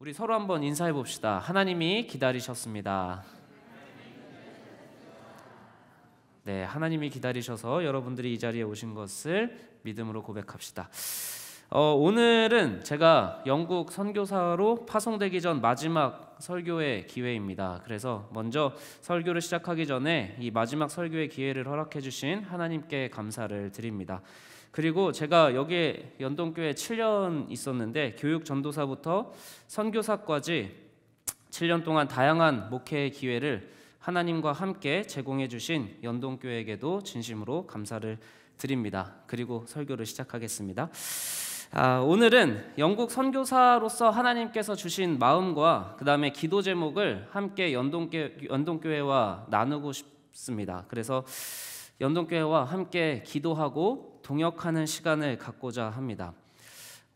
우리 서로 한번 인사해 봅시다. 하나님이 기다리셨습니다. 네, 하나님이 기다리셔서 여러분들이 이 자리에 오신 것을 믿음으로 고백합시다. 어, 오늘은 제가 영국 선교사로 파송되기 전 마지막 설교의 기회입니다. 그래서 먼저 설교를 시작하기 전에 이 마지막 설교의 기회를 허락해 주신 하나님께 감사를 드립니다. 그리고 제가 여기에 연동교회 7년 있었는데 교육 전도사부터 선교사까지 7년 동안 다양한 목회의 기회를 하나님과 함께 제공해 주신 연동교회에게도 진심으로 감사를 드립니다. 그리고 설교를 시작하겠습니다. 아, 오늘은 영국 선교사로서 하나님께서 주신 마음과 그 다음에 기도 제목을 함께 연동교, 회와 나누고 싶습니다. 그래서 연동교회와 함께 기도하고 동역하는 시간을 갖고자 합니다.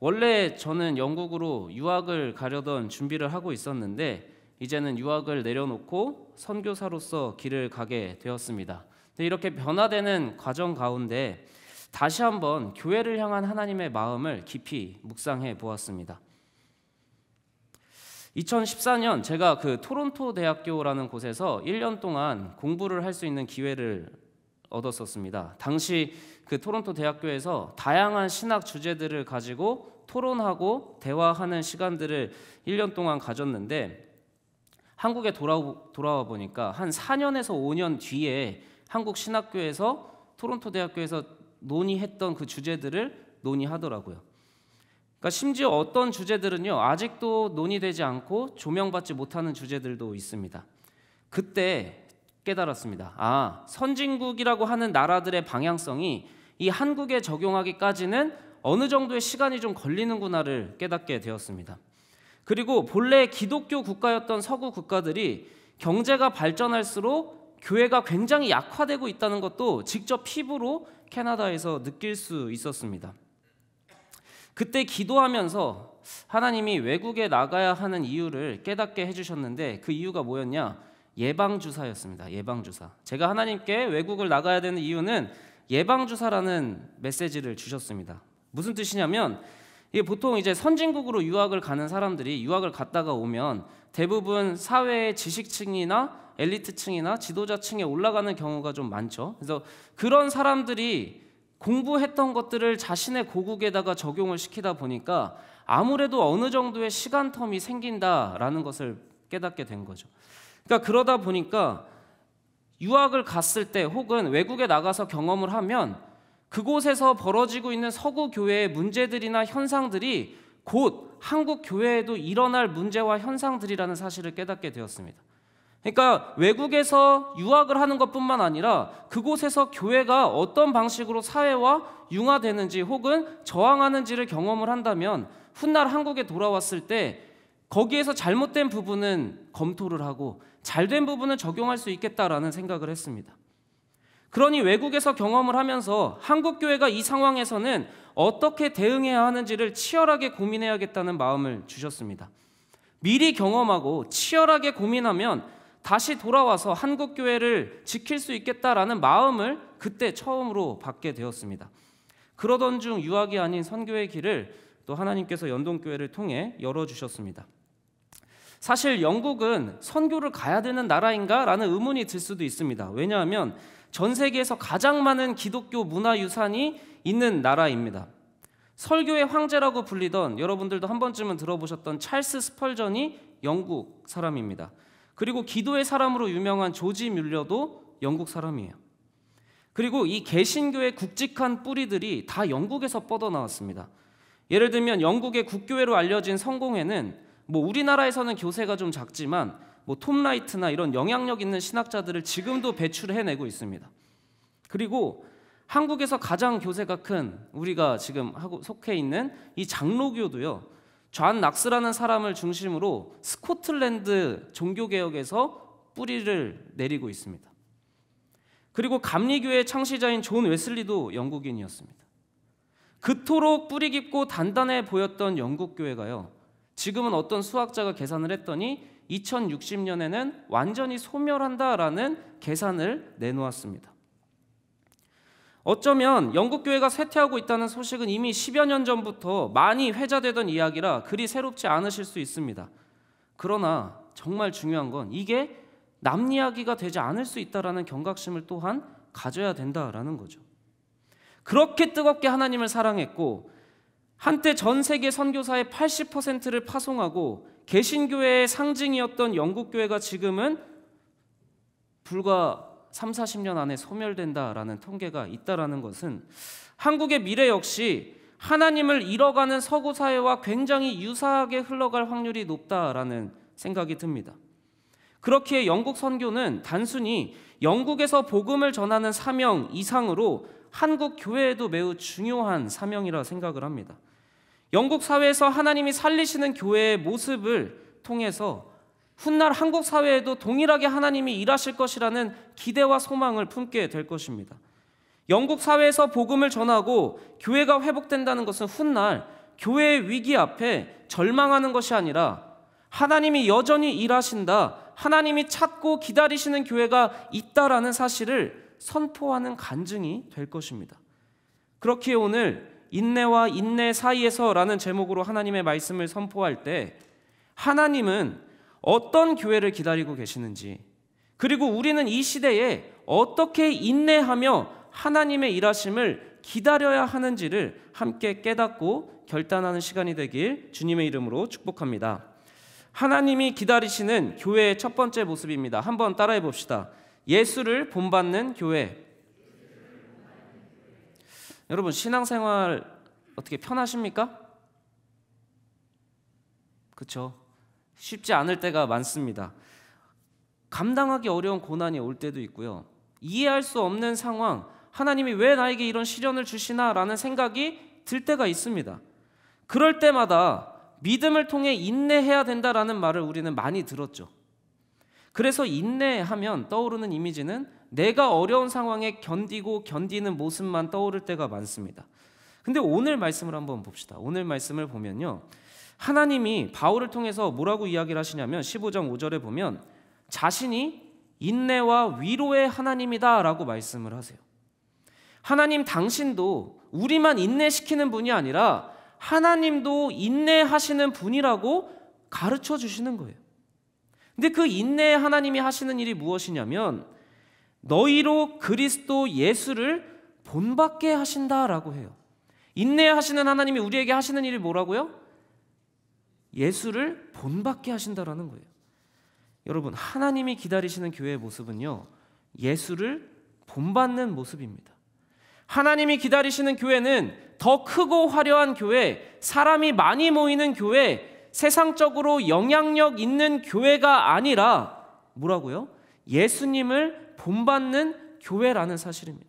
원래 저는 영국으로 유학을 가려던 준비를 하고 있었는데 이제는 유학을 내려놓고 선교사로서 길을 가게 되었습니다. 이렇게 변화되는 과정 가운데 다시 한번 교회를 향한 하나님의 마음을 깊이 묵상해 보았습니다. 2014년 제가 그 토론토 대학교라는 곳에서 1년 동안 공부를 할 수 있는 기회를 얻었었습니다. 당시 그 토론토 대학교에서 다양한 신학 주제들을 가지고 토론하고 대화하는 시간들을 1년 동안 가졌는데 한국에 돌아와 보니까 한 4년에서 5년 뒤에 한국 신학교에서 토론토 대학교에서 논의했던 그 주제들을 논의하더라고요. 그러니까 심지어 어떤 주제들은요 아직도 논의되지 않고 조명받지 못하는 주제들도 있습니다. 그때 깨달았습니다. 아, 선진국이라고 하는 나라들의 방향성이 이 한국에 적용하기까지는 어느 정도의 시간이 좀 걸리는구나를 깨닫게 되었습니다. 그리고 본래 기독교 국가였던 서구 국가들이 경제가 발전할수록 교회가 굉장히 약화되고 있다는 것도 직접 피부로 캐나다에서 느낄 수 있었습니다. 그때 기도하면서 하나님이 외국에 나가야 하는 이유를 깨닫게 해주셨는데 그 이유가 뭐였냐? 예방 주사였습니다. 예방 주사. 제가 하나님께 외국을 나가야 되는 이유는 예방 주사라는 메시지를 주셨습니다. 무슨 뜻이냐면 이게 보통 이제 선진국으로 유학을 가는 사람들이 유학을 갔다가 오면 대부분 사회의 지식층이나 엘리트층이나 지도자층에 올라가는 경우가 좀 많죠. 그래서 그런 사람들이 공부했던 것들을 자신의 고국에다가 적용을 시키다 보니까 아무래도 어느 정도의 시간 텀이 생긴다라는 것을 깨닫게 된 거죠. 그러니까 그러다 보니까 유학을 갔을 때 혹은 외국에 나가서 경험을 하면 그곳에서 벌어지고 있는 서구 교회의 문제들이나 현상들이 곧 한국 교회에도 일어날 문제와 현상들이라는 사실을 깨닫게 되었습니다. 그러니까 외국에서 유학을 하는 것뿐만 아니라 그곳에서 교회가 어떤 방식으로 사회와 융화되는지 혹은 저항하는지를 경험을 한다면 훗날 한국에 돌아왔을 때 거기에서 잘못된 부분은 검토를 하고 잘된 부분을 적용할 수 있겠다라는 생각을 했습니다. 그러니 외국에서 경험을 하면서 한국 교회가 이 상황에서는 어떻게 대응해야 하는지를 치열하게 고민해야겠다는 마음을 주셨습니다. 미리 경험하고 치열하게 고민하면 다시 돌아와서 한국 교회를 지킬 수 있겠다라는 마음을 그때 처음으로 받게 되었습니다. 그러던 중 유학이 아닌 선교의 길을 또 하나님께서 연동교회를 통해 열어 주셨습니다. 사실 영국은 선교를 가야 되는 나라인가라는 의문이 들 수도 있습니다. 왜냐하면 전 세계에서 가장 많은 기독교 문화 유산이 있는 나라입니다. 설교의 황제라고 불리던 여러분들도 한 번쯤은 들어보셨던 찰스 스펄전이 영국 사람입니다. 그리고 기도의 사람으로 유명한 조지 뮬려도 영국 사람이에요. 그리고 이 개신교의 굵직한 뿌리들이 다 영국에서 뻗어나왔습니다. 예를 들면 영국의 국교회로 알려진 성공회는 뭐 우리나라에서는 교세가 좀 작지만 뭐 톰라이트나 이런 영향력 있는 신학자들을 지금도 배출해내고 있습니다. 그리고 한국에서 가장 교세가 큰 우리가 지금 하고 속해 있는 이 장로교도요. 좌 낙스라는 사람을 중심으로 스코틀랜드 종교 개혁에서 뿌리를 내리고 있습니다. 그리고 감리교의 창시자인 존 웨슬리도 영국인이었습니다. 그토록 뿌리 깊고 단단해 보였던 영국 교회가요. 지금은 어떤 수학자가 계산을 했더니 2060년에는 완전히 소멸한다라는 계산을 내놓았습니다. 어쩌면 영국 교회가 쇠퇴하고 있다는 소식은 이미 10여 년 전부터 많이 회자되던 이야기라 그리 새롭지 않으실 수 있습니다. 그러나 정말 중요한 건 이게 남 이야기가 되지 않을 수 있다라는 경각심을 또한 가져야 된다라는 거죠. 그렇게 뜨겁게 하나님을 사랑했고 한때 전 세계 선교사의 80%를 파송하고 개신교회의 상징이었던 영국교회가 지금은 불과 3, 40년 안에 소멸된다라는 통계가 있다라는 것은 한국의 미래 역시 하나님을 잃어가는 서구 사회와 굉장히 유사하게 흘러갈 확률이 높다라는 생각이 듭니다. 그렇기에 영국 선교는 단순히 영국에서 복음을 전하는 사명 이상으로 한국 교회에도 매우 중요한 사명이라 생각을 합니다. 영국 사회에서 하나님이 살리시는 교회의 모습을 통해서 훗날 한국 사회에도 동일하게 하나님이 일하실 것이라는 기대와 소망을 품게 될 것입니다. 영국 사회에서 복음을 전하고 교회가 회복된다는 것은 훗날 교회의 위기 앞에 절망하는 것이 아니라 하나님이 여전히 일하신다. 하나님이 찾고 기다리시는 교회가 있다라는 사실을 선포하는 간증이 될 것입니다. 그렇기에 오늘 인내와 인내 사이에서라는 제목으로 하나님의 말씀을 선포할 때 하나님은 어떤 교회를 기다리고 계시는지 그리고 우리는 이 시대에 어떻게 인내하며 하나님의 일하심을 기다려야 하는지를 함께 깨닫고 결단하는 시간이 되길 주님의 이름으로 축복합니다. 하나님이 기다리시는 교회의 첫 번째 모습입니다. 한번 따라해 봅시다. 예수를 본받는 교회. 여러분 신앙생활 어떻게 편하십니까? 그렇죠. 쉽지 않을 때가 많습니다. 감당하기 어려운 고난이 올 때도 있고요. 이해할 수 없는 상황, 하나님이 왜 나에게 이런 시련을 주시나라는 생각이 들 때가 있습니다. 그럴 때마다 믿음을 통해 인내해야 된다라는 말을 우리는 많이 들었죠. 그래서 인내하면 떠오르는 이미지는 내가 어려운 상황에 견디고 견디는 모습만 떠오를 때가 많습니다. 근데 오늘 말씀을 한번 봅시다. 오늘 말씀을 보면요. 하나님이 바울을 통해서 뭐라고 이야기를 하시냐면 15장 5절에 보면 자신이 인내와 위로의 하나님이다라고 말씀을 하세요. 하나님 당신도 우리만 인내시키는 분이 아니라 하나님도 인내하시는 분이라고 가르쳐 주시는 거예요. 근데 그 인내의 하나님이 하시는 일이 무엇이냐면 너희로 그리스도 예수를 본받게 하신다라고 해요. 인내하시는 하나님이 우리에게 하시는 일이 뭐라고요? 예수를 본받게 하신다라는 거예요. 여러분, 하나님이 기다리시는 교회의 모습은요, 예수를 본받는 모습입니다. 하나님이 기다리시는 교회는 더 크고 화려한 교회, 사람이 많이 모이는 교회, 세상적으로 영향력 있는 교회가 아니라, 뭐라고요? 예수님을 본받는 교회라는 사실입니다.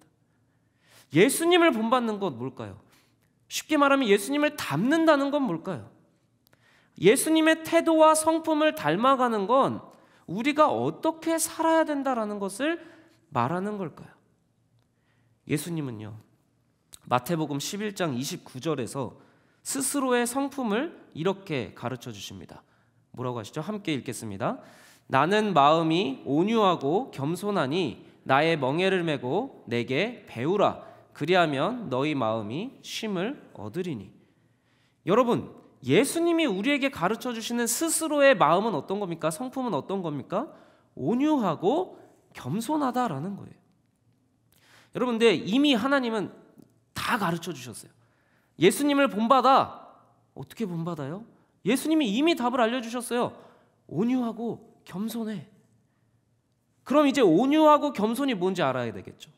예수님을 본받는 건 뭘까요? 쉽게 말하면 예수님을 닮는다는 건 뭘까요? 예수님의 태도와 성품을 닮아가는 건 우리가 어떻게 살아야 된다라는 것을 말하는 걸까요? 예수님은요. 마태복음 11장 29절에서 스스로의 성품을 이렇게 가르쳐 주십니다. 뭐라고 하시죠? 함께 읽겠습니다. 나는 마음이 온유하고 겸손하니 나의 멍에를 메고 내게 배우라. 그리하면 너희 마음이 쉼을 얻으리니. 여러분, 예수님이 우리에게 가르쳐 주시는 스스로의 마음은 어떤 겁니까? 성품은 어떤 겁니까? 온유하고 겸손하다라는 거예요. 여러분, 근데 이미 하나님은 다 가르쳐 주셨어요. 예수님을 본받아 어떻게 본받아요? 예수님이 이미 답을 알려 주셨어요. 온유하고 겸손해. 그럼 이제 온유하고 겸손이 뭔지 알아야 되겠죠.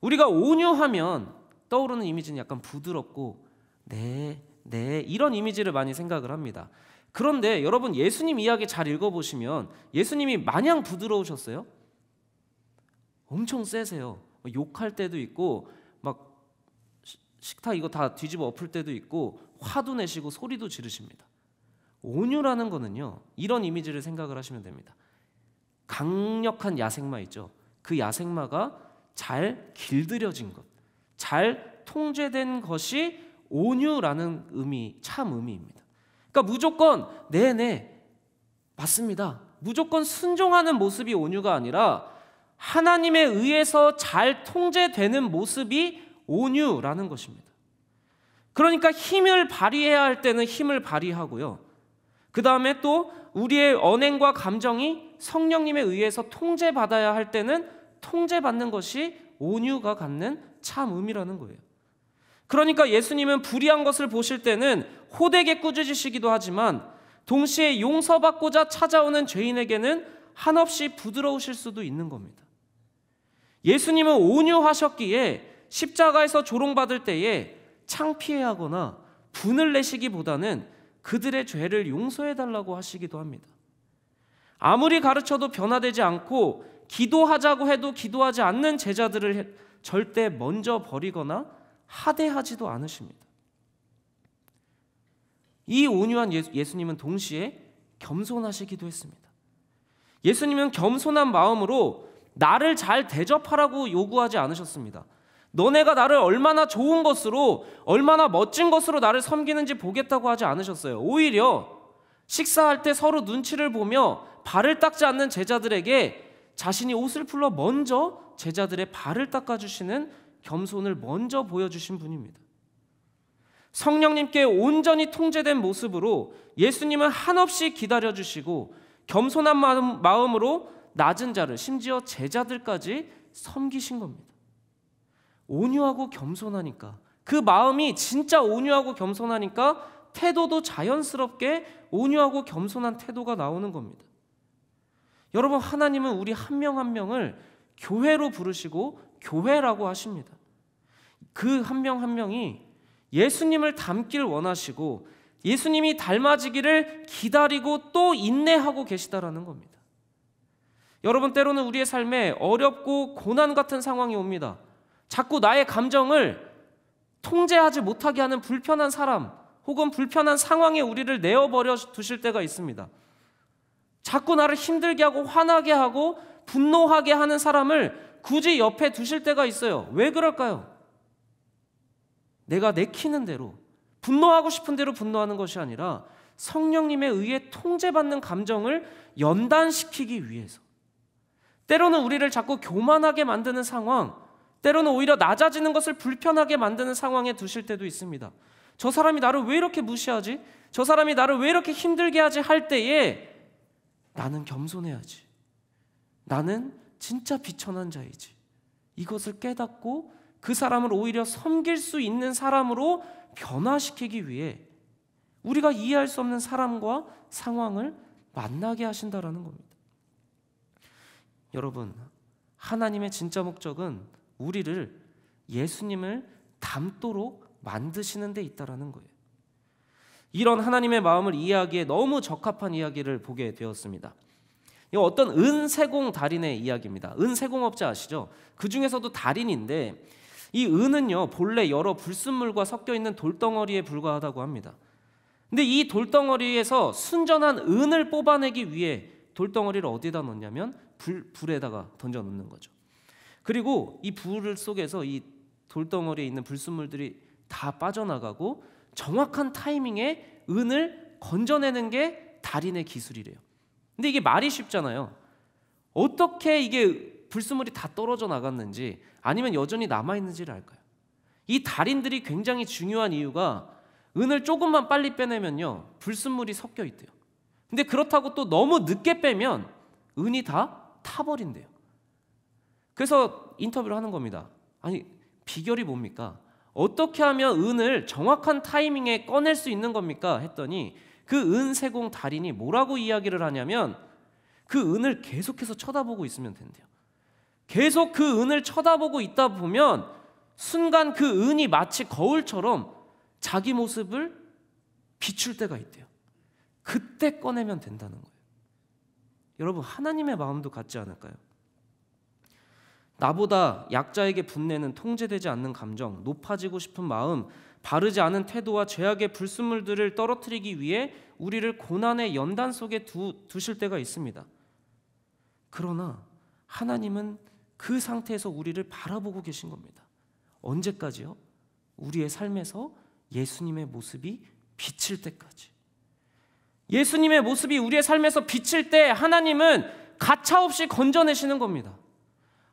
우리가 온유하면 떠오르는 이미지는 약간 부드럽고 네, 네 이런 이미지를 많이 생각을 합니다. 그런데 여러분 예수님 이야기 잘 읽어보시면 예수님이 마냥 부드러우셨어요? 엄청 세세요. 욕할 때도 있고 막 식탁 이거 다 뒤집어 엎을 때도 있고 화도 내시고 소리도 지르십니다. 온유라는 거는요. 이런 이미지를 생각을 하시면 됩니다. 강력한 야생마 있죠. 그 야생마가 잘 길들여진 것, 잘 통제된 것이 온유라는 의미, 참 의미입니다. 그러니까 무조건 네네 맞습니다. 무조건 순종하는 모습이 온유가 아니라 하나님에 의해서 잘 통제되는 모습이 온유라는 것입니다. 그러니까 힘을 발휘해야 할 때는 힘을 발휘하고요. 그 다음에 또 우리의 언행과 감정이 성령님에 의해서 통제받아야 할 때는 통제받는 것이 온유가 갖는 참 의미라는 거예요. 그러니까 예수님은 불의한 것을 보실 때는 호되게 꾸짖으시기도 하지만 동시에 용서받고자 찾아오는 죄인에게는 한없이 부드러우실 수도 있는 겁니다. 예수님은 온유하셨기에 십자가에서 조롱받을 때에 창피해하거나 분을 내시기보다는 그들의 죄를 용서해 달라고 하시기도 합니다. 아무리 가르쳐도 변화되지 않고 기도하자고 해도 기도하지 않는 제자들을 절대 먼저 버리거나 하대하지도 않으십니다. 이 온유한 예수, 님은 동시에 겸손하시기도 했습니다. 예수님은 겸손한 마음으로 나를 잘 대접하라고 요구하지 않으셨습니다. 너네가 나를 얼마나 좋은 것으로, 얼마나 멋진 것으로 나를 섬기는지 보겠다고 하지 않으셨어요. 오히려 식사할 때 서로 눈치를 보며 발을 닦지 않는 제자들에게 자신이 옷을 풀러 먼저 제자들의 발을 닦아주시는 겸손을 먼저 보여주신 분입니다. 성령님께 온전히 통제된 모습으로 예수님은 한없이 기다려주시고 겸손한 마음으로 낮은 자를 심지어 제자들까지 섬기신 겁니다. 온유하고 겸손하니까 그 마음이 진짜 온유하고 겸손하니까 태도도 자연스럽게 온유하고 겸손한 태도가 나오는 겁니다. 여러분 하나님은 우리 한 명한 한 명을 교회로 부르시고 교회라고 하십니다. 그 한 명한 한 명이 예수님을 닮길 원하시고 예수님이 닮아지기를 기다리고 또 인내하고 계시다라는 겁니다. 여러분 때로는 우리의 삶에 어렵고 고난 같은 상황이 옵니다. 자꾸 나의 감정을 통제하지 못하게 하는 불편한 사람 혹은 불편한 상황에 우리를 내어버려 두실 때가 있습니다. 자꾸 나를 힘들게 하고 화나게 하고 분노하게 하는 사람을 굳이 옆에 두실 때가 있어요. 왜 그럴까요? 내가 내키는 대로 분노하고 싶은 대로 분노하는 것이 아니라 성령님에 의해 통제받는 감정을 연단시키기 위해서 때로는 우리를 자꾸 교만하게 만드는 상황 때로는 오히려 낮아지는 것을 불편하게 만드는 상황에 두실 때도 있습니다. 저 사람이 나를 왜 이렇게 무시하지? 저 사람이 나를 왜 이렇게 힘들게 하지? 할 때에 나는 겸손해야지. 나는 진짜 비천한 자이지. 이것을 깨닫고 그 사람을 오히려 섬길 수 있는 사람으로 변화시키기 위해 우리가 이해할 수 없는 사람과 상황을 만나게 하신다라는 겁니다. 여러분, 하나님의 진짜 목적은 우리를 예수님을 닮도록 만드시는 데 있다라는 거예요. 이런 하나님의 마음을 이해하기에 너무 적합한 이야기를 보게 되었습니다. 이 어떤 은세공 달인의 이야기입니다. 은세공업자 아시죠? 그 중에서도 달인인데 이 은은요 본래 여러 불순물과 섞여 있는 돌덩어리에 불과하다고 합니다. 근데 이 돌덩어리에서 순전한 은을 뽑아내기 위해 돌덩어리를 어디다 넣냐면 불, 불에다가 던져 놓는 거죠. 그리고 이 불을 속에서 이 돌덩어리에 있는 불순물들이 다 빠져나가고 정확한 타이밍에 은을 건져내는 게 달인의 기술이래요. 근데 이게 말이 쉽잖아요. 어떻게 이게 불순물이 다 떨어져 나갔는지 아니면 여전히 남아 있는지를 알까요? 이 달인들이 굉장히 중요한 이유가 은을 조금만 빨리 빼내면요 불순물이 섞여 있대요. 근데 그렇다고 또 너무 늦게 빼면 은이 다 타버린대요. 그래서 인터뷰를 하는 겁니다. 아니 비결이 뭡니까? 어떻게 하면 은을 정확한 타이밍에 꺼낼 수 있는 겁니까? 했더니 그 은 세공 달인이 뭐라고 이야기를 하냐면 그 은을 계속해서 쳐다보고 있으면 된대요. 계속 그 은을 쳐다보고 있다 보면 순간 그 은이 마치 거울처럼 자기 모습을 비출 때가 있대요. 그때 꺼내면 된다는 거예요. 여러분, 하나님의 마음도 같지 않을까요? 나보다 약자에게 분내는 통제되지 않는 감정, 높아지고 싶은 마음, 바르지 않은 태도와 죄악의 불순물들을 떨어뜨리기 위해 우리를 고난의 연단 속에 두, 두실 때가 있습니다. 그러나 하나님은 그 상태에서 우리를 바라보고 계신 겁니다. 언제까지요? 우리의 삶에서 예수님의 모습이 비칠 때까지. 예수님의 모습이 우리의 삶에서 비칠 때 하나님은 가차없이 건져내시는 겁니다.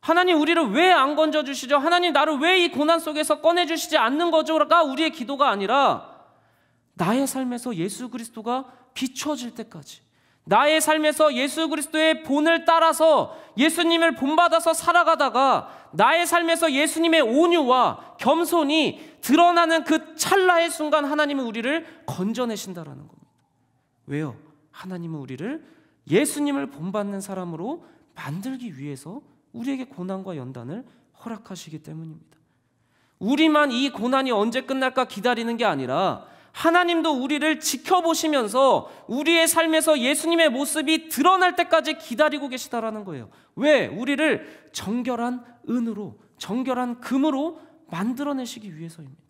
하나님 우리를 왜 안 건져 주시죠? 하나님 나를 왜 이 고난 속에서 꺼내 주시지 않는 거죠가 우리의 기도가 아니라 나의 삶에서 예수 그리스도가 비춰질 때까지 나의 삶에서 예수 그리스도의 본을 따라서 예수님을 본받아서 살아가다가 나의 삶에서 예수님의 온유와 겸손이 드러나는 그 찰나의 순간 하나님은 우리를 건져내신다라는 겁니다. 왜요? 하나님은 우리를 예수님을 본받는 사람으로 만들기 위해서 우리에게 고난과 연단을 허락하시기 때문입니다. 우리만 이 고난이 언제 끝날까 기다리는 게 아니라 하나님도 우리를 지켜보시면서 우리의 삶에서 예수님의 모습이 드러날 때까지 기다리고 계시다라는 거예요. 왜? 우리를 정결한 은으로, 정결한 금으로 만들어내시기 위해서입니다.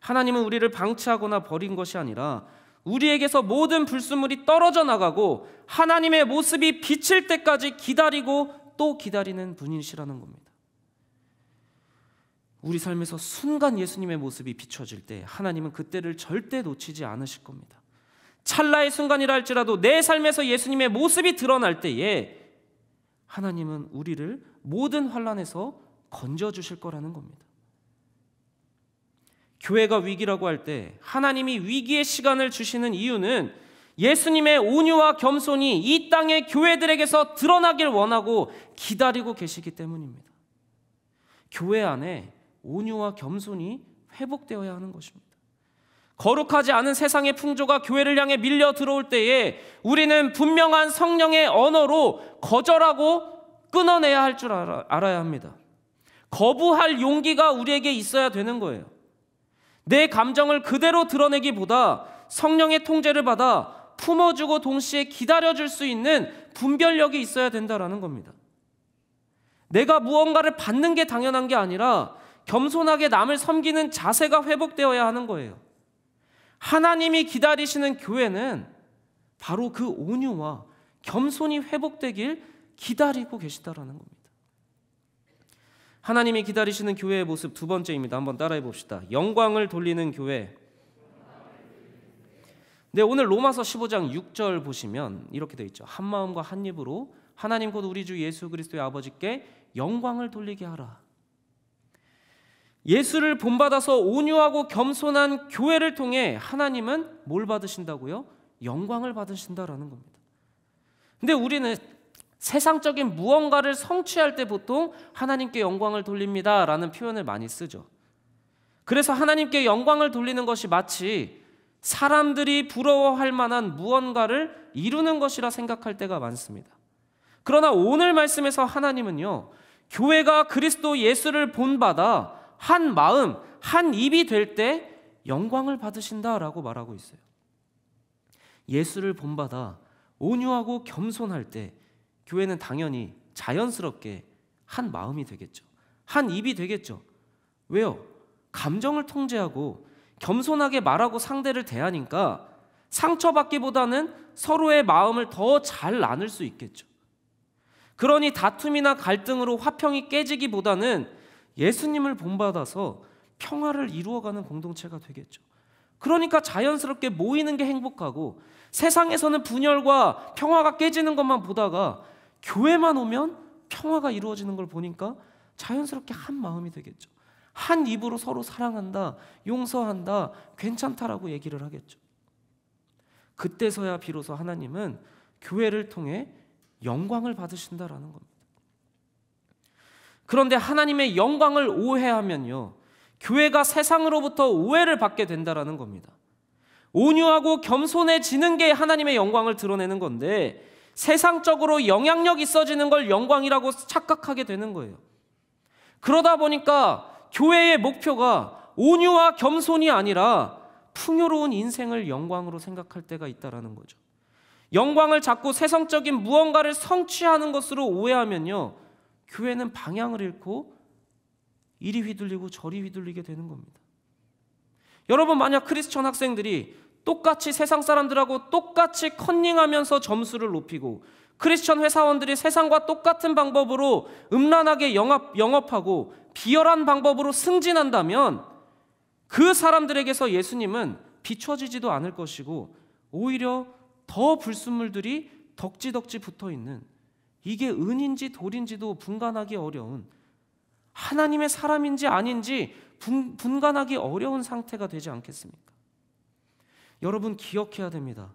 하나님은 우리를 방치하거나 버린 것이 아니라 우리에게서 모든 불순물이 떨어져 나가고 하나님의 모습이 비칠 때까지 기다리고 또 기다리는 분이시라는 겁니다. 우리 삶에서 순간 예수님의 모습이 비춰질 때 하나님은 그때를 절대 놓치지 않으실 겁니다. 찰나의 순간이라 할지라도 내 삶에서 예수님의 모습이 드러날 때에 하나님은 우리를 모든 환란에서 건져 주실 거라는 겁니다. 교회가 위기라고 할 때 하나님이 위기의 시간을 주시는 이유는 예수님의 온유와 겸손이 이 땅의 교회들에게서 드러나길 원하고 기다리고 계시기 때문입니다. 교회 안에 온유와 겸손이 회복되어야 하는 것입니다. 거룩하지 않은 세상의 풍조가 교회를 향해 밀려 들어올 때에 우리는 분명한 성령의 언어로 거절하고 끊어내야 할 줄 알아야 합니다. 거부할 용기가 우리에게 있어야 되는 거예요. 내 감정을 그대로 드러내기보다 성령의 통제를 받아 품어주고 동시에 기다려줄 수 있는 분별력이 있어야 된다라는 겁니다. 내가 무언가를 받는 게 당연한 게 아니라 겸손하게 남을 섬기는 자세가 회복되어야 하는 거예요. 하나님이 기다리시는 교회는 바로 그 온유와 겸손이 회복되길 기다리고 계시다라는 겁니다. 하나님이 기다리시는 교회의 모습 두 번째입니다. 한번 따라해 봅시다. 영광을 돌리는 교회. 네, 오늘 로마서 15장 6절 보시면 이렇게 되어 있죠. 한 마음과 한 입으로 하나님 곧 우리 주 예수 그리스도의 아버지께 영광을 돌리게 하라. 예수를 본받아서 온유하고 겸손한 교회를 통해 하나님은 뭘 받으신다고요? 영광을 받으신다라는 겁니다. 근데 우리는 세상적인 무언가를 성취할 때 보통 하나님께 영광을 돌립니다. 라는 표현을 많이 쓰죠. 그래서 하나님께 영광을 돌리는 것이 마치 사람들이 부러워할 만한 무언가를 이루는 것이라 생각할 때가 많습니다. 그러나 오늘 말씀에서 하나님은요, 교회가 그리스도 예수를 본받아 한 마음, 한 입이 될 때 영광을 받으신다라고 말하고 있어요. 예수를 본받아 온유하고 겸손할 때 교회는 당연히 자연스럽게 한 마음이 되겠죠. 한 입이 되겠죠. 왜요? 감정을 통제하고 겸손하게 말하고 상대를 대하니까 상처받기보다는 서로의 마음을 더 잘 나눌 수 있겠죠. 그러니 다툼이나 갈등으로 화평이 깨지기보다는 예수님을 본받아서 평화를 이루어가는 공동체가 되겠죠. 그러니까 자연스럽게 모이는 게 행복하고 세상에서는 분열과 평화가 깨지는 것만 보다가 교회만 오면 평화가 이루어지는 걸 보니까 자연스럽게 한 마음이 되겠죠. 한 입으로 서로 사랑한다, 용서한다, 괜찮다라고 얘기를 하겠죠. 그때서야 비로소 하나님은 교회를 통해 영광을 받으신다라는 겁니다. 그런데 하나님의 영광을 오해하면요. 교회가 세상으로부터 오해를 받게 된다라는 겁니다. 온유하고 겸손해지는 게 하나님의 영광을 드러내는 건데 세상적으로 영향력 있어지는 걸 영광이라고 착각하게 되는 거예요. 그러다 보니까 교회의 목표가 온유와 겸손이 아니라 풍요로운 인생을 영광으로 생각할 때가 있다라는 거죠. 영광을 자꾸 세상적인 무언가를 성취하는 것으로 오해하면요. 교회는 방향을 잃고 이리 휘둘리고 저리 휘둘리게 되는 겁니다. 여러분 만약 크리스천 학생들이 똑같이 세상 사람들하고 똑같이 컨닝하면서 점수를 높이고 크리스천 회사원들이 세상과 똑같은 방법으로 음란하게 영업, 영업하고 비열한 방법으로 승진한다면 그 사람들에게서 예수님은 비춰지지도 않을 것이고 오히려 더 불순물들이 덕지덕지 붙어 있는 이게 은인지 돌인지도 분간하기 어려운 하나님의 사람인지 아닌지 분, 분간하기 어려운 상태가 되지 않겠습니까? 여러분 기억해야 됩니다.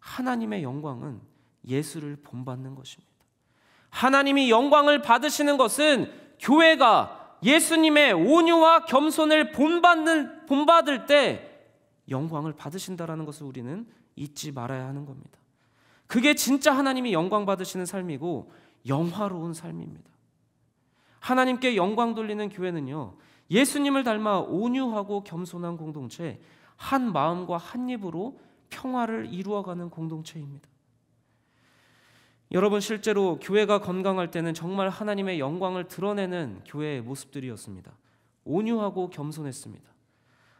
하나님의 영광은 예수를 본받는 것입니다. 하나님이 영광을 받으시는 것은 교회가 예수님의 온유와 겸손을 본받는 본받을 때 영광을 받으신다라는 것을 우리는 잊지 말아야 하는 겁니다. 그게 진짜 하나님이 영광 받으시는 삶이고 영화로운 삶입니다. 하나님께 영광 돌리는 교회는요. 예수님을 닮아 온유하고 겸손한 공동체, 한 마음과 한 입으로 평화를 이루어가는 공동체입니다. 여러분 실제로 교회가 건강할 때는 정말 하나님의 영광을 드러내는 교회의 모습들이었습니다. 온유하고 겸손했습니다.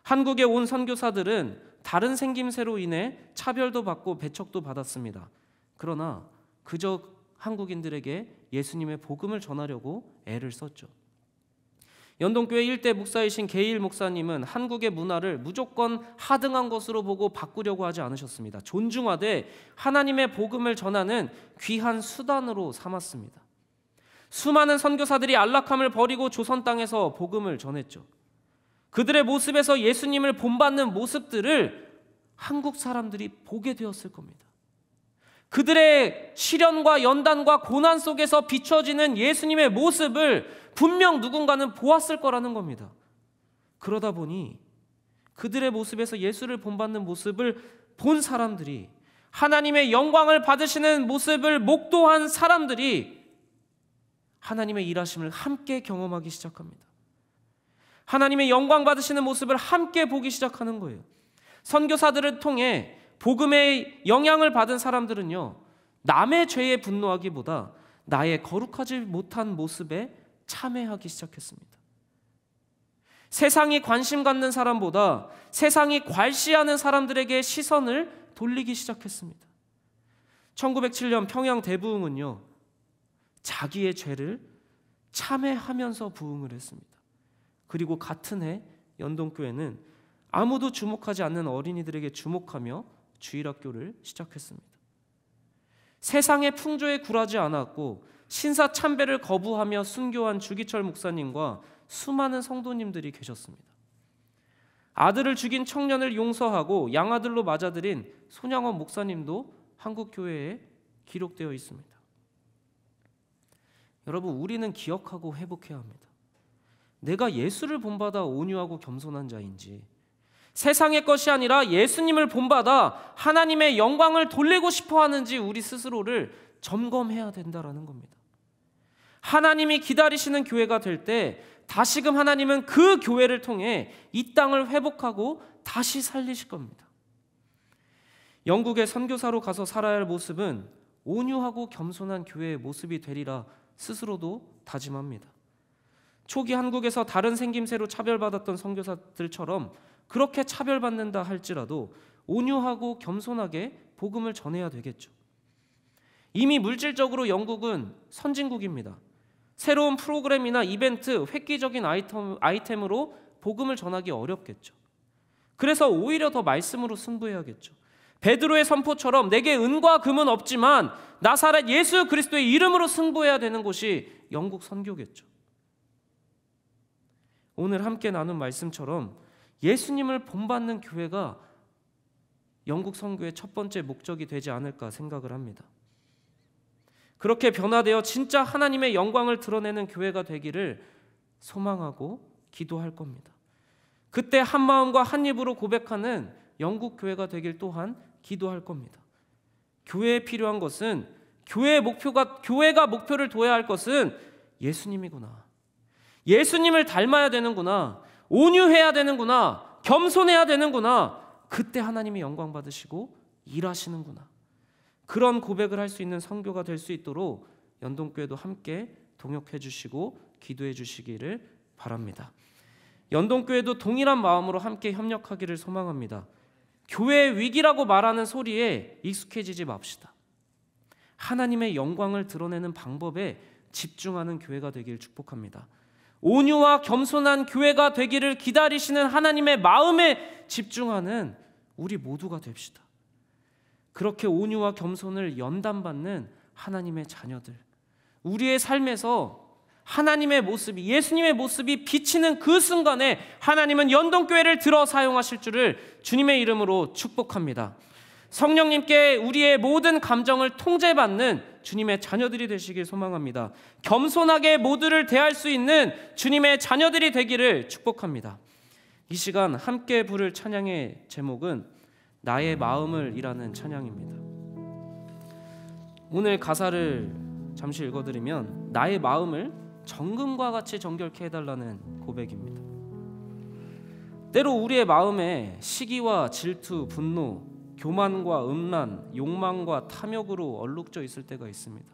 한국에 온 선교사들은 다른 생김새로 인해 차별도 받고 배척도 받았습니다. 그러나 그저 한국인들에게 예수님의 복음을 전하려고 애를 썼죠. 연동교회 일대 목사이신 게일 목사님은 한국의 문화를 무조건 하등한 것으로 보고 바꾸려고 하지 않으셨습니다. 존중하되 하나님의 복음을 전하는 귀한 수단으로 삼았습니다. 수많은 선교사들이 안락함을 버리고 조선 땅에서 복음을 전했죠. 그들의 모습에서 예수님을 본받는 모습들을 한국 사람들이 보게 되었을 겁니다. 그들의 시련과 연단과 고난 속에서 비춰지는 예수님의 모습을 분명 누군가는 보았을 거라는 겁니다. 그러다 보니 그들의 모습에서 예수를 본받는 모습을 본 사람들이 하나님의 영광을 받으시는 모습을 목도한 사람들이 하나님의 일하심을 함께 경험하기 시작합니다. 하나님의 영광 받으시는 모습을 함께 보기 시작하는 거예요. 선교사들을 통해 복음의 영향을 받은 사람들은요, 남의 죄에 분노하기보다 나의 거룩하지 못한 모습에 참회하기 시작했습니다. 세상이 관심 갖는 사람보다 세상이 괄시하는 사람들에게 시선을 돌리기 시작했습니다. 1907년 평양 대부흥은요, 자기의 죄를 참회하면서 부흥을 했습니다. 그리고 같은 해 연동교회는 아무도 주목하지 않는 어린이들에게 주목하며 주일학교를 시작했습니다. 세상의 풍조에 굴하지 않았고 신사 참배를 거부하며 순교한 주기철 목사님과 수많은 성도님들이 계셨습니다. 아들을 죽인 청년을 용서하고 양아들로 맞아들인 손양원 목사님도 한국 교회에 기록되어 있습니다. 여러분 우리는 기억하고 회복해야 합니다. 내가 예수를 본받아 온유하고 겸손한 자인지 세상의 것이 아니라 예수님을 본받아 하나님의 영광을 돌리고 싶어 하는지 우리 스스로를 점검해야 된다라는 겁니다. 하나님이 기다리시는 교회가 될 때 다시금 하나님은 그 교회를 통해 이 땅을 회복하고 다시 살리실 겁니다. 영국의 선교사로 가서 살아야 할 모습은 온유하고 겸손한 교회의 모습이 되리라 스스로도 다짐합니다. 초기 한국에서 다른 생김새로 차별받았던 선교사들처럼 그렇게 차별받는다 할지라도 온유하고 겸손하게 복음을 전해야 되겠죠. 이미 물질적으로 영국은 선진국입니다. 새로운 프로그램이나 이벤트, 획기적인 아이템, 아이템으로 복음을 전하기 어렵겠죠. 그래서 오히려 더 말씀으로 승부해야겠죠. 베드로의 선포처럼 내게 은과 금은 없지만 나사렛 예수 그리스도의 이름으로 승부해야 되는 곳이 영국 선교겠죠. 오늘 함께 나눈 말씀처럼 예수님을 본받는 교회가 영국 선교의 첫 번째 목적이 되지 않을까 생각을 합니다. 그렇게 변화되어 진짜 하나님의 영광을 드러내는 교회가 되기를 소망하고 기도할 겁니다. 그때 한 마음과 한 입으로 고백하는 영국 교회가 되길 또한 기도할 겁니다. 교회에 필요한 것은 교회의 목표가 교회가 목표를 둬야 할 것은 예수님이구나. 예수님을 닮아야 되는구나. 온유해야 되는구나. 겸손해야 되는구나. 그때 하나님이 영광 받으시고 일하시는구나. 그런 고백을 할 수 있는 성교가될 수 있도록 연동교회도 함께 동역해 주시고 기도해 주시기를 바랍니다. 연동교회도 동일한 마음으로 함께 협력하기를 소망합니다. 교회의 위기라고 말하는 소리에 익숙해지지 맙시다. 하나님의 영광을 드러내는 방법에 집중하는 교회가 되길 축복합니다. 온유와 겸손한 교회가 되기를 기다리시는 하나님의 마음에 집중하는 우리 모두가 됩시다. 그렇게 온유와 겸손을 연단받는 하나님의 자녀들. 우리의 삶에서 하나님의 모습이 예수님의 모습이 비치는 그 순간에 하나님은 연동교회를 들어 사용하실 줄을 주님의 이름으로 축복합니다. 성령님께 우리의 모든 감정을 통제받는 주님의 자녀들이 되시길 소망합니다. 겸손하게 모두를 대할 수 있는 주님의 자녀들이 되기를 축복합니다. 이 시간 함께 부를 찬양의 제목은 나의 마음을이라는 찬양입니다. 오늘 가사를 잠시 읽어드리면 나의 마음을 정금과 같이 정결케 해달라는 고백입니다. 때로 우리의 마음에 시기와 질투, 분노, 교만과 음란, 욕망과 탐욕으로 얼룩져 있을 때가 있습니다.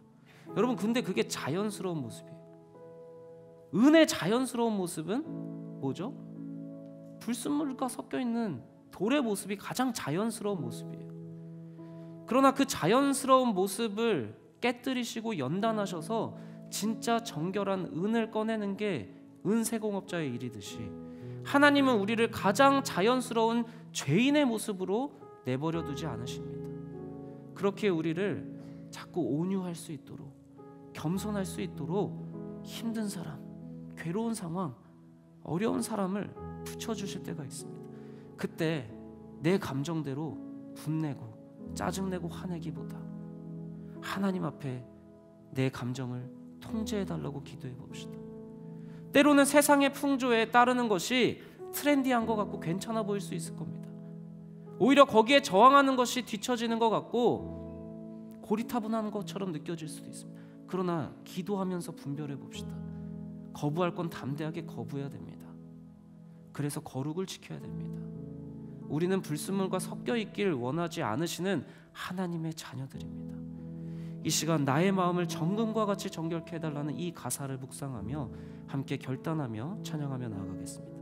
여러분 근데 그게 자연스러운 모습이에요. 은의 자연스러운 모습은 뭐죠? 불순물과 섞여 있는 돌의 모습이 가장 자연스러운 모습이에요. 그러나 그 자연스러운 모습을 깨뜨리시고 연단하셔서 진짜 정결한 은을 꺼내는 게 은세공업자의 일이듯이 하나님은 우리를 가장 자연스러운 죄인의 모습으로 내버려 두지 않으십니다. 그렇게 우리를 자꾸 온유할 수 있도록 겸손할 수 있도록 힘든 사람, 괴로운 상황, 어려운 사람을 붙여 주실 때가 있습니다. 그때 내 감정대로 분내고 짜증내고 화내기보다 하나님 앞에 내 감정을 통제해 달라고 기도해 봅시다. 때로는 세상의 풍조에 따르는 것이 트렌디한 것 같고 괜찮아 보일 수 있을 겁니다. 오히려 거기에 저항하는 것이 뒤처지는 것 같고 고리타분한 것처럼 느껴질 수도 있습니다. 그러나 기도하면서 분별해 봅시다. 거부할 건 담대하게 거부해야 됩니다. 그래서 거룩을 지켜야 됩니다. 우리는 불순물과 섞여 있길 원하지 않으시는 하나님의 자녀들입니다. 이 시간 나의 마음을 정금과 같이 정결케 해달라는 이 가사를 묵상하며 함께 결단하며 찬양하며 나아가겠습니다.